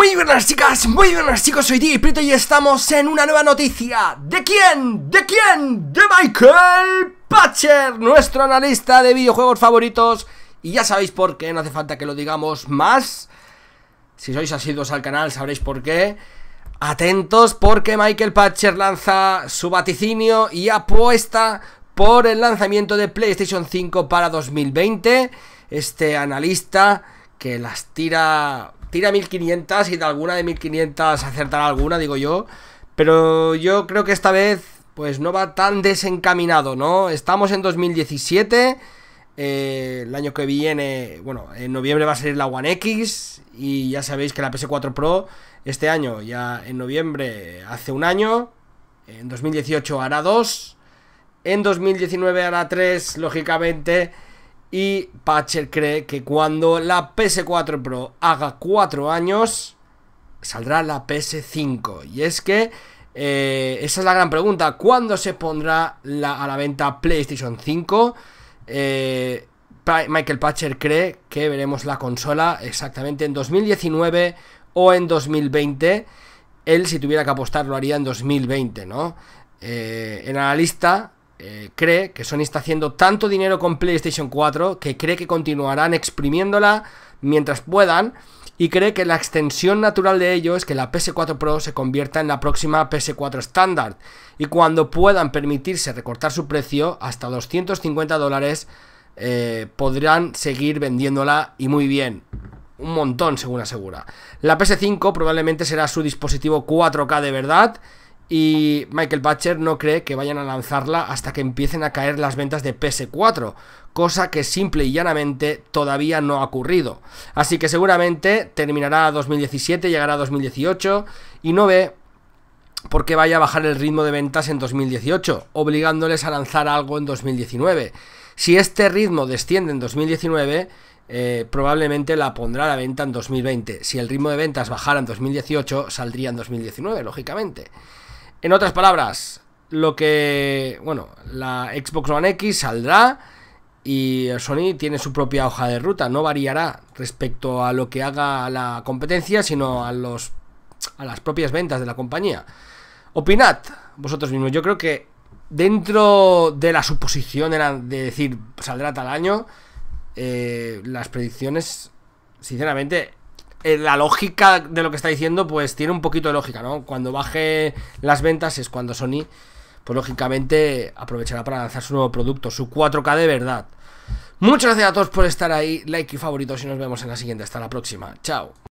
Muy buenas chicas, muy buenas chicos, soy y Prito y estamos en una nueva noticia ¿De quién? ¿De quién? De Michael Patcher, nuestro analista de videojuegos favoritos Y ya sabéis por qué, no hace falta que lo digamos más Si sois asiduos al canal sabréis por qué Atentos porque Michael Patcher lanza su vaticinio y apuesta por el lanzamiento de PlayStation 5 para 2020 Este analista que las tira tira 1500 y de alguna de 1500 acertará alguna, digo yo. Pero yo creo que esta vez, pues no va tan desencaminado, ¿no? Estamos en 2017. Eh, el año que viene, bueno, en noviembre va a salir la One X. Y ya sabéis que la PS4 Pro, este año, ya en noviembre, hace un año. En 2018 hará dos. En 2019 hará tres, lógicamente. Y Patcher cree que cuando la PS4 Pro haga 4 años, saldrá la PS5. Y es que eh, esa es la gran pregunta. ¿Cuándo se pondrá a la venta PlayStation 5? Eh, Michael Patcher cree que veremos la consola exactamente en 2019 o en 2020. Él, si tuviera que apostar, lo haría en 2020, ¿no? Eh, en analista eh, cree que Sony está haciendo tanto dinero con PlayStation 4 que cree que continuarán exprimiéndola mientras puedan y cree que la extensión natural de ello es que la PS4 Pro se convierta en la próxima PS4 estándar y cuando puedan permitirse recortar su precio hasta 250 dólares eh, podrán seguir vendiéndola y muy bien. Un montón, según asegura. La PS5 probablemente será su dispositivo 4K de verdad y Michael Butcher no cree que vayan a lanzarla hasta que empiecen a caer las ventas de PS4, cosa que simple y llanamente todavía no ha ocurrido. Así que seguramente terminará 2017, llegará 2018 y no ve por qué vaya a bajar el ritmo de ventas en 2018, obligándoles a lanzar algo en 2019. Si este ritmo desciende en 2019, eh, probablemente la pondrá a la venta en 2020. Si el ritmo de ventas bajara en 2018, saldría en 2019, lógicamente. En otras palabras, lo que, bueno, la Xbox One X saldrá y Sony tiene su propia hoja de ruta, no variará respecto a lo que haga la competencia, sino a los a las propias ventas de la compañía. Opinad vosotros mismos, yo creo que dentro de la suposición de decir saldrá tal año, eh, las predicciones, sinceramente, eh, la lógica de lo que está diciendo, pues tiene un poquito de lógica, ¿no? Cuando baje las ventas es cuando Sony, pues lógicamente, aprovechará para lanzar su nuevo producto, su 4K de verdad. Muchas gracias a todos por estar ahí, like y favoritos y nos vemos en la siguiente. Hasta la próxima. Chao.